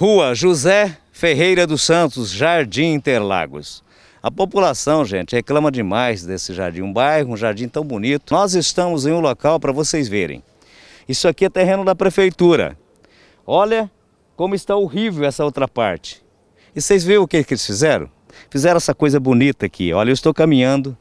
Rua José Ferreira dos Santos, Jardim Interlagos. A população, gente, reclama demais desse jardim, um bairro, um jardim tão bonito. Nós estamos em um local para vocês verem. Isso aqui é terreno da prefeitura. Olha como está horrível essa outra parte. E vocês viram o que, que eles fizeram? Fizeram essa coisa bonita aqui. Olha, eu estou caminhando,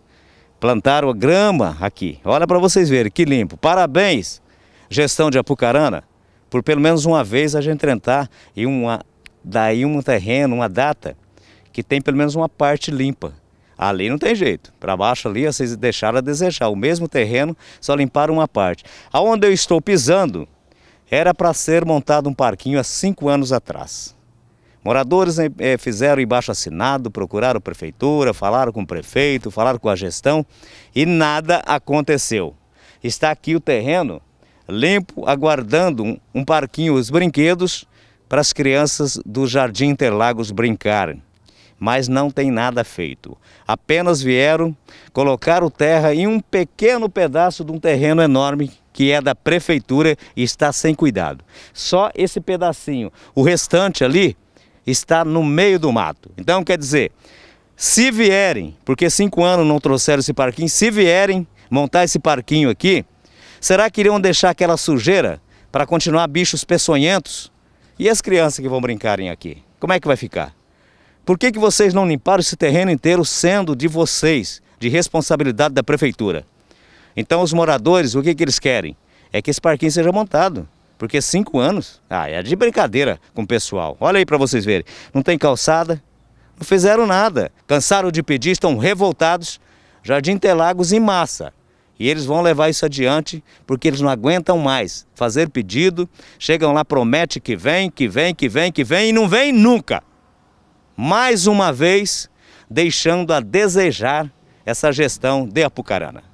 plantaram a grama aqui. Olha para vocês verem, que limpo. Parabéns, gestão de Apucarana por pelo menos uma vez a gente entrar em uma, daí um terreno, uma data, que tem pelo menos uma parte limpa. Ali não tem jeito. Para baixo ali vocês deixaram a desejar. O mesmo terreno, só limparam uma parte. Aonde eu estou pisando, era para ser montado um parquinho há cinco anos atrás. Moradores eh, eh, fizeram embaixo assinado, procuraram a prefeitura, falaram com o prefeito, falaram com a gestão e nada aconteceu. Está aqui o terreno limpo, aguardando um parquinho, os brinquedos, para as crianças do Jardim Interlagos brincarem. Mas não tem nada feito. Apenas vieram, colocar o terra em um pequeno pedaço de um terreno enorme que é da prefeitura e está sem cuidado. Só esse pedacinho. O restante ali está no meio do mato. Então, quer dizer, se vierem, porque cinco anos não trouxeram esse parquinho, se vierem montar esse parquinho aqui, Será que iriam deixar aquela sujeira para continuar bichos peçonhentos? E as crianças que vão brincarem aqui? Como é que vai ficar? Por que, que vocês não limparam esse terreno inteiro sendo de vocês, de responsabilidade da prefeitura? Então os moradores, o que, que eles querem? É que esse parquinho seja montado. Porque cinco anos, ah, é de brincadeira com o pessoal. Olha aí para vocês verem. Não tem calçada, não fizeram nada. Cansaram de pedir, estão revoltados. Jardim Telagos em massa. E eles vão levar isso adiante porque eles não aguentam mais fazer pedido, chegam lá, promete que vem, que vem, que vem, que vem e não vem nunca. Mais uma vez, deixando a desejar essa gestão de Apucarana.